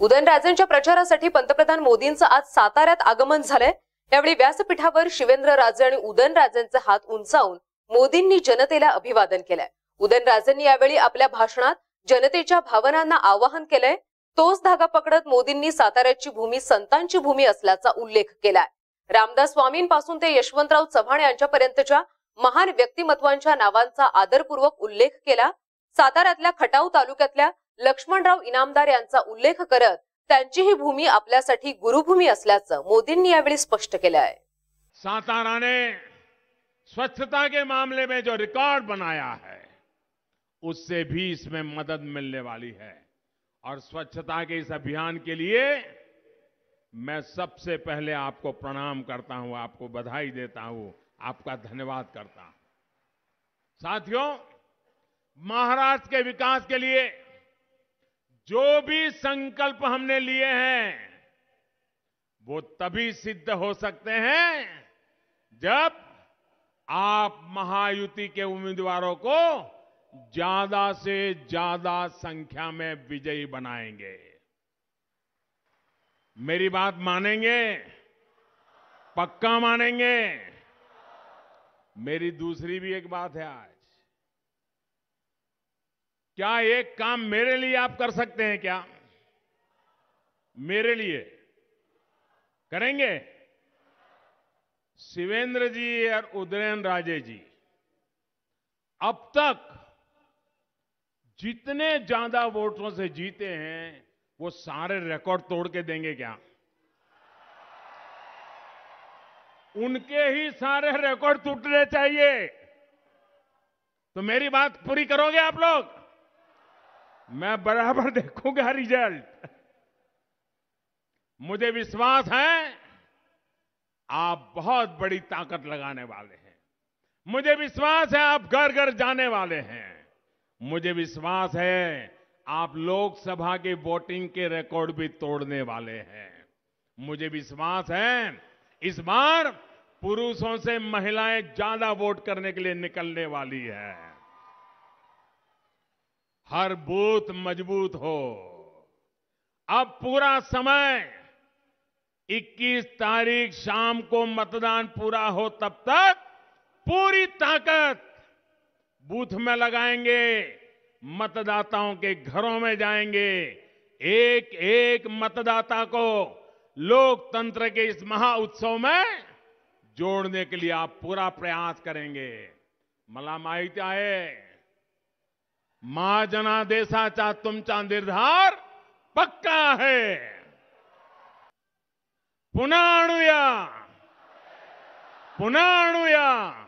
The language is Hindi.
उदयनराजेंच्या प्रचारासाठी पंतप्रधान मोदींचं आज साताऱ्यात आगमन झालंय यावेळी व्यासपीठावर शिवेंद्र राजे आणि उदयनराजेंचे हात उंचावून मोदींनी जनतेला अभिवादन केलंय उदयनराजेंनी यावेळी आपल्या भाषणात जनतेच्या भावनांना आवाहन केलंय तोच धागा पकडत मोदींनी साताऱ्याची भूमी संतांची भूमी असल्याचा उल्लेख केलाय रामदास स्वामींपासून ते यशवंतराव चव्हाण यांच्यापर्यंतच्या महान व्यक्तिमत्वांच्या नावांचा आदरपूर्वक उल्लेख केला साताऱ्यातल्या खटाव तालुक्यातल्या लक्ष्मणराव इनामदार यांचा उल्लेख करत त्यांची ही भूमी आपल्यासाठी गुरुभूमी असल्याचं मोदींनी यावेळी स्पष्ट केलं आहे साताराने स्वच्छता के मामले में जो रिकॉर्ड बनाया है उससे भी इसमें मदद मिलने वाली है और स्वच्छता के इस अभियान के लिए मैं सबसे पहले आपको प्रणाम करता हूं आपको बधाई देता हूं आपका धन्यवाद करता हूं साथियों महाराष्ट्र के विकास के लिए जो भी संकल्प हमने लिए हैं वो तभी सिद्ध हो सकते हैं जब आप महायुति के उम्मीदवारों को ज्यादा से ज्यादा संख्या में विजयी बनाएंगे मेरी बात मानेंगे पक्का मानेंगे मेरी दूसरी भी एक बात है आज क्या एक काम मेरे लिए आप कर सकते हैं क्या मेरे लिए करेंगे शिवेंद्र जी और उदयन राजे जी अब तक जितने ज्यादा वोटों से जीते हैं वो सारे रिकॉर्ड तोड़ के देंगे क्या उनके ही सारे रिकॉर्ड टूटने चाहिए तो मेरी बात पूरी करोगे आप लोग मैं बराबर देखूंगा रिजल्ट मुझे विश्वास है आप बहुत बड़ी ताकत लगाने वाले हैं मुझे विश्वास है आप घर घर जाने वाले हैं मुझे विश्वास है आप लोकसभा के वोटिंग के रिकॉर्ड भी तोड़ने वाले हैं मुझे विश्वास है इस बार पुरुषों से महिलाएं ज्यादा वोट करने के लिए निकलने वाली है हर बूथ मजबूत हो अब पूरा समय 21 तारीख शाम को मतदान पूरा हो तब तक पूरी ताकत बूथ में लगाएंगे मतदाताओं के घरों में जाएंगे एक एक मतदाता को लोकतंत्र के इस महा उत्सव में जोड़ने के लिए आप पूरा प्रयास करेंगे मला माहिती आहे मां जनादेशाचा तुमचा निर्धार पक्का है पुनः आणूया पुनः आणूया